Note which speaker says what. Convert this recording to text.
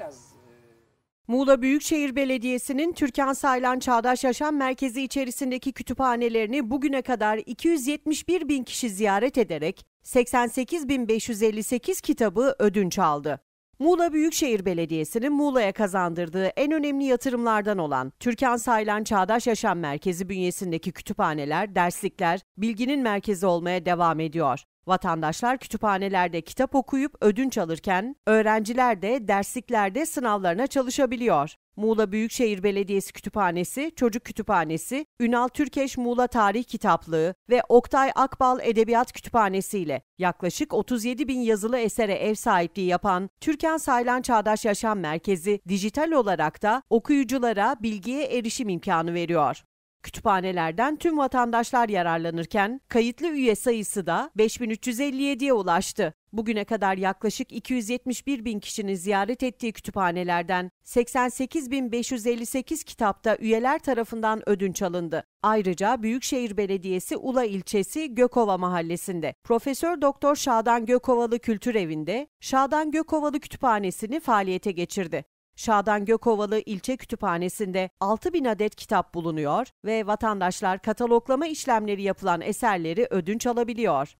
Speaker 1: biraz e, Muğla Büyükşehir Belediyesi'nin Türkan Saylan Çağdaş Yaşam Merkezi içerisindeki kütüphanelerini bugüne kadar 271 bin kişi ziyaret ederek 88.558 kitabı ödünç aldı. Muğla Büyükşehir Belediyesi'nin Muğla'ya kazandırdığı en önemli yatırımlardan olan Türkan Saylan Çağdaş Yaşam Merkezi bünyesindeki kütüphaneler, derslikler, bilginin merkezi olmaya devam ediyor. Vatandaşlar kütüphanelerde kitap okuyup ödünç alırken öğrenciler de dersliklerde sınavlarına çalışabiliyor. Muğla Büyükşehir Belediyesi Kütüphanesi, Çocuk Kütüphanesi, Ünal Türkeş Muğla Tarih Kitaplığı ve Oktay Akbal Edebiyat Kütüphanesi ile yaklaşık 37 bin yazılı esere ev sahipliği yapan Türkan Saylan Çağdaş Yaşam Merkezi dijital olarak da okuyuculara bilgiye erişim imkanı veriyor. Kütüphanelerden tüm vatandaşlar yararlanırken kayıtlı üye sayısı da 5357'ye ulaştı. Bugüne kadar yaklaşık 271 bin kişinin ziyaret ettiği kütüphanelerden 88.558 kitapta üyeler tarafından ödünç alındı. Ayrıca Büyükşehir Belediyesi Ula ilçesi Gökova mahallesinde Profesör Doktor Şadan Gökovalı Kültür Evi'nde Şadan Gökovalı Kütüphanesi'ni faaliyete geçirdi. Şadan Gökovalı İlçe Kütüphanesi'nde 6 bin adet kitap bulunuyor ve vatandaşlar kataloglama işlemleri yapılan eserleri ödünç alabiliyor.